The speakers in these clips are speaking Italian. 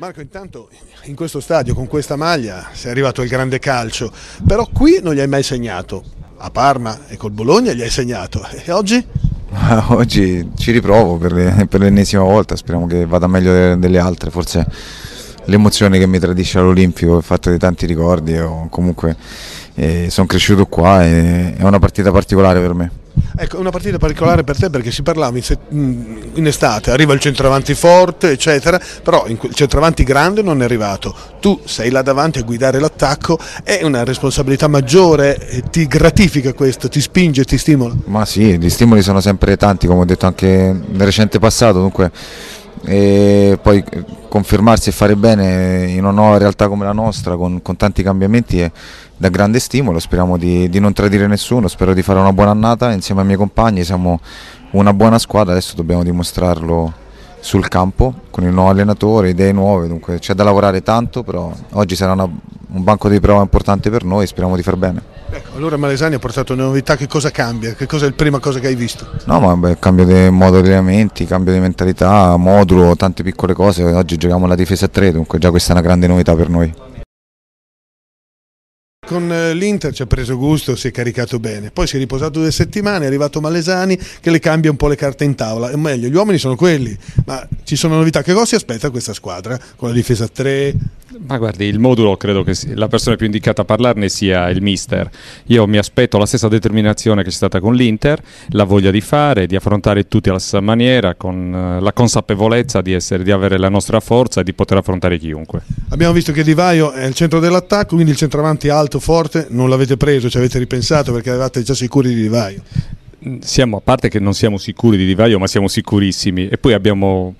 Marco, intanto in questo stadio con questa maglia sei arrivato al grande calcio, però qui non gli hai mai segnato. A Parma e col Bologna gli hai segnato. E oggi? Oggi ci riprovo per, l'ennesima volta, speriamo che vada meglio delle altre, forse l'emozione che mi tradisce all'Olimpico, il fatto di tanti ricordi, comunque eh, sono cresciuto qua, e, è una partita particolare per me. Ecco, una partita particolare per te perché si parlava in, mm, in estate, arriva il centravanti forte, eccetera, però il centravanti grande non è arrivato. Tu sei là davanti a guidare l'attacco, è una responsabilità maggiore, ti gratifica questo, ti spinge, ti stimola? Ma sì, gli stimoli sono sempre tanti, come ho detto anche nel recente passato, dunque e poi eh, confermarsi e fare bene in una nuova realtà come la nostra con, con tanti cambiamenti è da grande stimolo, speriamo di, di, non tradire nessuno, spero di fare una buona annata insieme ai miei compagni, siamo una buona squadra, adesso dobbiamo dimostrarlo sul campo con il nuovo allenatore, idee nuove, dunque c'è da lavorare tanto, però oggi sarà una, un banco di prova importante per noi, speriamo di far bene. Ecco, allora Malesani ha portato una novità, che cosa cambia? Che cosa è la prima cosa che hai visto? No, ma beh, cambio di modo di allenamenti, cambio di mentalità, modulo, tante piccole cose. Oggi giochiamo la difesa a 3, dunque già questa è una grande novità per noi. Con eh, l'Inter ci ha preso gusto, si è caricato bene, poi si è riposato due settimane, è arrivato Malesani che le cambia un po' le carte in tavola, o meglio, gli uomini sono quelli, ma ci sono novità, che cosa si aspetta questa squadra con la difesa a 3? Ma guardi, il modulo credo che la persona più indicata a parlarne sia il mister. Io mi aspetto la stessa determinazione che c'è stata con l'Inter, la voglia di fare, di affrontare tutti alla stessa maniera, con eh, la consapevolezza di, essere, di avere la nostra forza e di poter affrontare chiunque. Abbiamo visto che Divaio è il centro dell'attacco, quindi il centravanti alto, forte, non l'avete preso, ci avete ripensato perché eravate già sicuri di Divaio siamo, a parte che non siamo sicuri di divario, ma siamo sicurissimi. E poi abbiamo,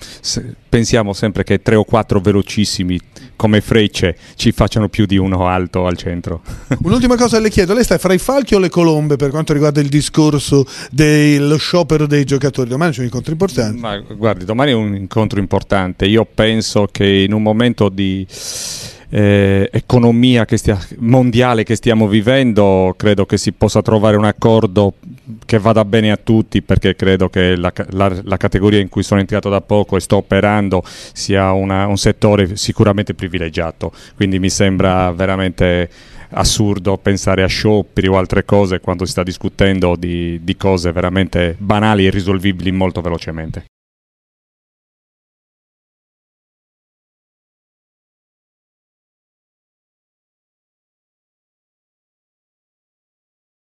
pensiamo sempre che tre o quattro velocissimi come frecce ci facciano più di uno alto al centro. Un'ultima cosa le chiedo, lei sta fra i falchi o le colombe per quanto riguarda il discorso dello sciopero dei giocatori? Domani c'è un incontro importante. Ma guardi, domani è un incontro importante. Io penso che in un momento di eh, economia che stia, mondiale che stiamo vivendo, credo che si possa trovare un accordo che vada bene a tutti perché credo che la, la, la categoria in cui sono entrato da poco e sto operando sia una, un settore sicuramente privilegiato, quindi mi sembra veramente assurdo pensare a scioperi o altre cose quando si sta discutendo di, di cose veramente banali e risolvibili molto velocemente.